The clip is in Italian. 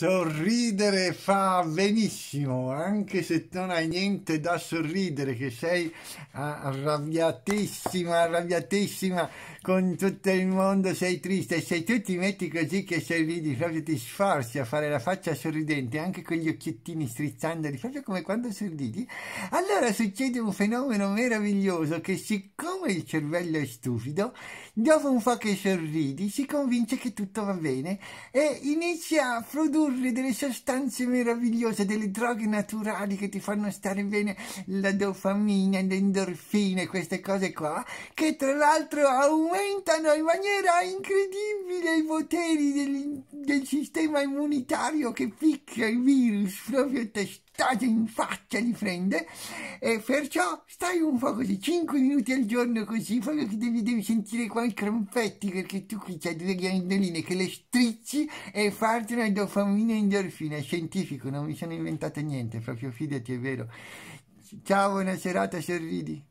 Sorridere fa benissimo, anche se non hai niente da sorridere, che sei arrabbiatissima, arrabbiatissima con tutto il mondo, sei triste e se tu ti metti così che sorridi, proprio ti sforzi a fare la faccia sorridente, anche con gli occhiettini strizzandoli, proprio come quando sorridi, allora succede un fenomeno meraviglioso che siccome come il cervello è stupido, dopo un po' che sorridi si convince che tutto va bene e inizia a produrre delle sostanze meravigliose, delle droghe naturali che ti fanno stare bene, la dopamina, le endorfine, queste cose qua, che tra l'altro aumentano in maniera incredibile i poteri del, del sistema immunitario che picca i virus proprio testato tacci in faccia li prende e perciò stai un po' così 5 minuti al giorno così proprio che devi, devi sentire qua i cronfetti perché tu qui c'hai due ghiandoline che le strizzi e farti una dopamina e endorfina è scientifico non mi sono inventato niente proprio fidati è vero ciao buona serata sorridi